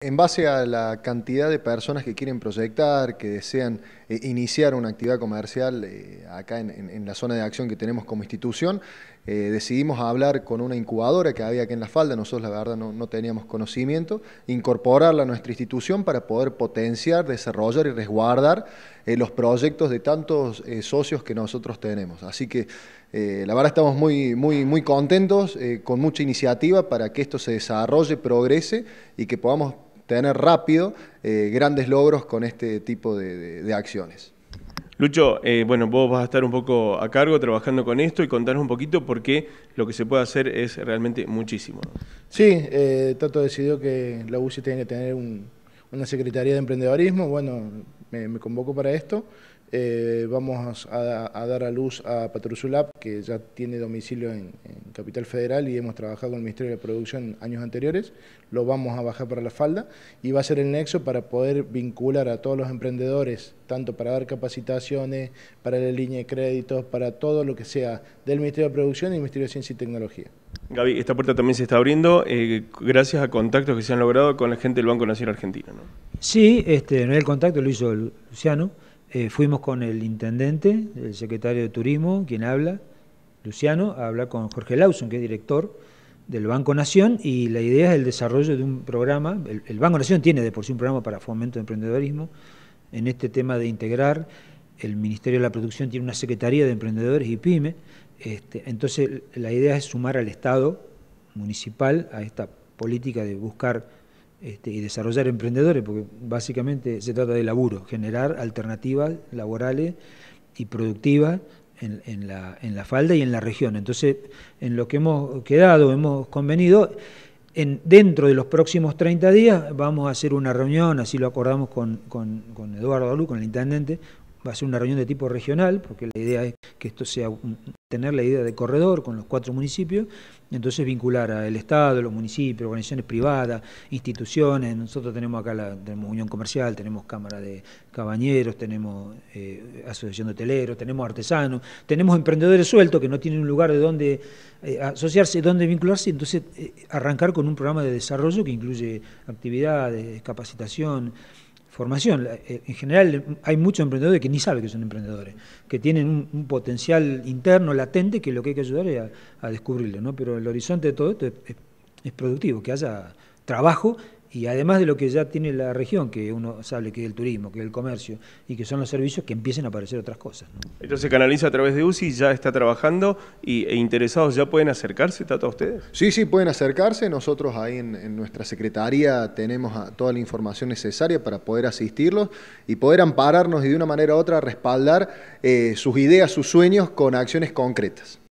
En base a la cantidad de personas que quieren proyectar, que desean eh, iniciar una actividad comercial eh, acá en, la zona de acción que tenemos como institución, eh, decidimos hablar con una incubadora que había aquí en La Falda, nosotros la verdad no, teníamos conocimiento, incorporarla a nuestra institución para poder potenciar, desarrollar y resguardar los proyectos de tantos socios que nosotros tenemos. Así que la verdad estamos muy, muy, muy contentos, con mucha iniciativa para que esto se desarrolle, progrese y que podamos tener rápido eh, grandes logros con este tipo de, acciones. Lucho, eh, bueno, vos vas a estar un poco a cargo trabajando con esto y contanos un poquito por qué lo que se puede hacer es realmente muchísimo. Sí, eh, Tato decidió que la UCI tiene que tener una Secretaría de Emprendedorismo, bueno, me, convoco para esto. vamos a, dar a luz a Patrusulab, que ya tiene domicilio en, Capital Federal y hemos trabajado con el Ministerio de Producción años anteriores, lo vamos a bajar para la falda y va a ser el nexo para poder vincular a todos los emprendedores, tanto para dar capacitaciones, para la línea de créditos, para todo lo que sea del Ministerio de Producción y el Ministerio de Ciencia y Tecnología. Gaby, esta puerta también se está abriendo eh, gracias a contactos que se han logrado con la gente del Banco Nacional Argentino. ¿no? Sí, este, el contacto lo hizo Luciano. Eh, fuimos con el intendente, el secretario de Turismo, quien habla, Luciano habla con Jorge Lawson, que es director del Banco Nación, y la idea es el desarrollo de un programa, el, Banco Nación tiene de por sí un programa para fomento de emprendedorismo, en este tema de integrar, el Ministerio de la Producción tiene una Secretaría de Emprendedores y PYME, este, entonces la idea es sumar al Estado municipal a esta política de buscar este, y desarrollar emprendedores, porque básicamente se trata de laburo, generar alternativas laborales y productivas en, la, en, la, falda y en la región. Entonces, en lo que hemos quedado, hemos convenido, en, dentro de los próximos 30 días vamos a hacer una reunión, así lo acordamos con, con, con Eduardo Alú, con el intendente, va a ser una reunión de tipo regional, porque la idea es que esto sea tener la idea de corredor con los cuatro municipios, entonces vincular al Estado, los municipios, organizaciones privadas, instituciones, nosotros tenemos acá la Unión Comercial, tenemos Cámara de Cabañeros, tenemos eh, Asociación de Hoteleros, tenemos artesanos, tenemos emprendedores sueltos que no tienen un lugar de donde asociarse, eh, asociarse, donde vincularse, entonces eh, arrancar con un programa de desarrollo que incluye actividades, capacitación, formación. Eh, en general hay muchos emprendedores que ni saben que son emprendedores, que tienen un, potencial interno latente que lo que hay que ayudar es a, descubrirlo, ¿no? Pero el horizonte de todo esto es productivo, que haya trabajo y además de lo que ya tiene la región, que uno sabe que es el turismo, que es el comercio y que son los servicios, que empiecen a aparecer otras cosas. Entonces canaliza a través de UCI, ya está trabajando y, e interesados ya pueden acercarse, trata a ustedes. Sí, sí, pueden acercarse. Nosotros ahí en, nuestra secretaría tenemos ah, toda la información necesaria para poder asistirlos y poder ampararnos y de una manera u otra respaldar eh, sus ideas, sus sueños con acciones concretas.